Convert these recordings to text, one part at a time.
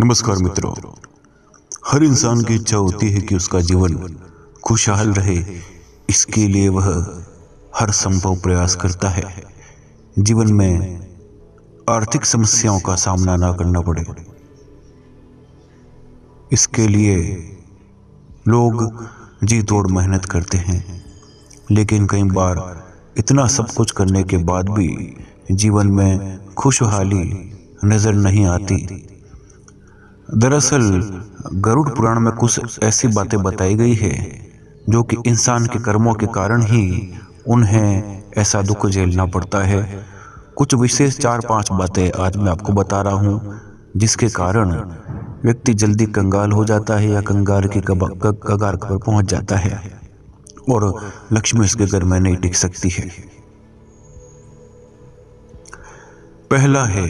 नमस्कार मित्रों हर इंसान की इच्छा होती है कि उसका जीवन खुशहाल रहे इसके लिए वह हर संभव प्रयास करता है जीवन में आर्थिक समस्याओं का सामना ना करना पड़े इसके लिए लोग जी तोड़ मेहनत करते हैं लेकिन कई बार इतना सब कुछ करने के बाद भी जीवन में खुशहाली नज़र नहीं आती दरअसल गरुड़ पुराण में कुछ ऐसी बातें बताई गई है जो कि इंसान के कर्मों के कारण ही उन्हें ऐसा दुख झेलना पड़ता है कुछ विशेष चार पांच बातें आज मैं आपको बता रहा हूं जिसके कारण व्यक्ति जल्दी कंगाल हो जाता है या कंगाल के कगार पर पहुंच जाता है और लक्ष्मी उसके घर में नहीं टिक सकती है पहला है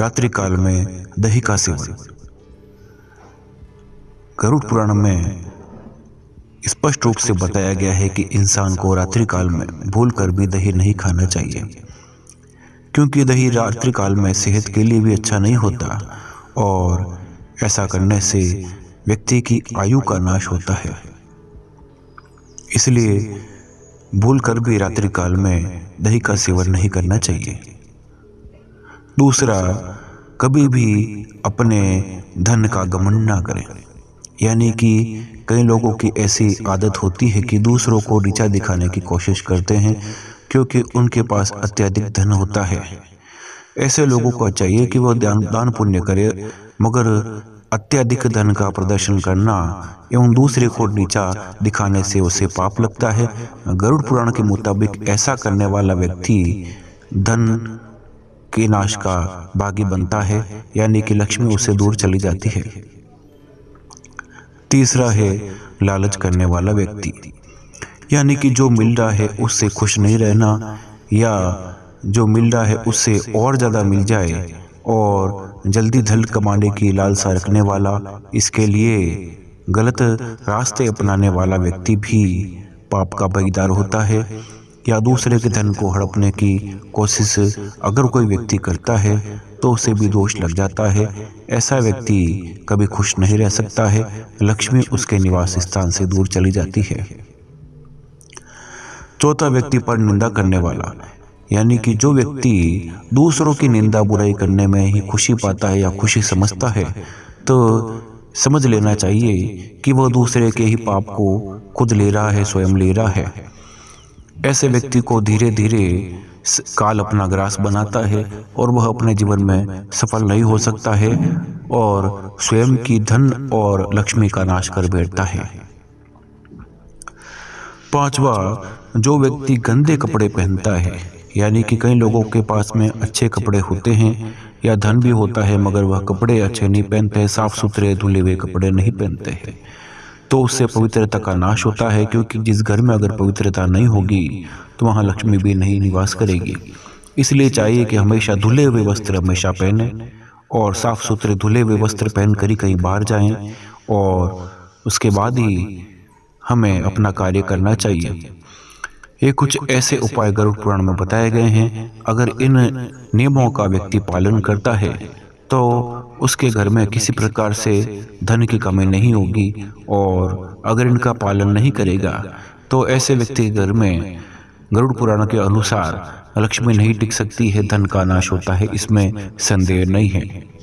रात्रि काल में दही का सेवन गरुड़ पुराण में स्पष्ट रूप से बताया गया है कि इंसान को रात्रि काल में भूल कर भी दही नहीं खाना चाहिए क्योंकि दही रात्रि काल में सेहत के लिए भी अच्छा नहीं होता और ऐसा करने से व्यक्ति की आयु का नाश होता है इसलिए भूल कर भी रात्रि काल में दही का सेवन नहीं करना चाहिए दूसरा कभी भी अपने धन का गमन ना करें यानी कि कई लोगों की ऐसी आदत होती है कि दूसरों को नीचा दिखाने की कोशिश करते हैं क्योंकि उनके पास अत्यधिक धन होता है ऐसे लोगों को चाहिए कि वह दान दान पुण्य करे मगर अत्यधिक धन का प्रदर्शन करना एवं दूसरे को नीचा दिखाने से उसे पाप लगता है गरुड़ पुराण के मुताबिक ऐसा करने वाला व्यक्ति धन के नाश का भागी बनता है यानी कि लक्ष्मी उससे दूर चली जाती है तीसरा है लालच करने वाला व्यक्ति यानी कि जो मिल रहा है उससे खुश नहीं रहना या जो मिल रहा है उससे और ज़्यादा मिल जाए और जल्दी धल कमाने की लालसा रखने वाला इसके लिए गलत रास्ते अपनाने वाला व्यक्ति भी पाप का भागीदार होता है या दूसरे के धन को हड़पने की कोशिश अगर कोई व्यक्ति करता है तो उसे भी दोष लग जाता है ऐसा व्यक्ति कभी खुश नहीं रह सकता है लक्ष्मी उसके निवास स्थान से दूर चली जाती है चौथा व्यक्ति पर निंदा करने वाला यानी कि जो व्यक्ति दूसरों की निंदा बुराई करने में ही खुशी पाता है या खुशी समझता है तो समझ लेना चाहिए कि वह दूसरे के ही पाप को खुद ले रहा है स्वयं ले रहा है ऐसे व्यक्ति को धीरे धीरे काल अपना ग्रास बनाता है और वह अपने जीवन में सफल नहीं हो सकता है और स्वयं की धन और लक्ष्मी का नाश कर बैठता है पांचवा जो व्यक्ति गंदे कपड़े पहनता है यानी कि कई लोगों के पास में अच्छे कपड़े होते हैं या धन भी होता है मगर वह कपड़े अच्छे नहीं पहनते साफ सुथरे धुले हुए कपड़े नहीं पहनते हैं तो उससे पवित्रता का नाश होता है क्योंकि जिस घर में अगर पवित्रता नहीं होगी तो वहाँ लक्ष्मी भी नहीं निवास करेगी इसलिए चाहिए कि हमेशा धुले हुए वस्त्र हमेशा पहने और साफ सुथरे धुले हुए वस्त्र पहन कर ही कहीं बाहर जाएं और उसके बाद ही हमें अपना कार्य करना चाहिए ये कुछ ऐसे उपाय गरुड़ पुराण में बताए गए हैं अगर इन नियमों का व्यक्ति पालन करता है तो उसके घर में किसी प्रकार से धन की कमी नहीं होगी और अगर इनका पालन नहीं करेगा तो ऐसे व्यक्ति के घर में गरुड़ पुराण के अनुसार लक्ष्मी नहीं टिक सकती है धन का नाश होता है इसमें संदेह नहीं है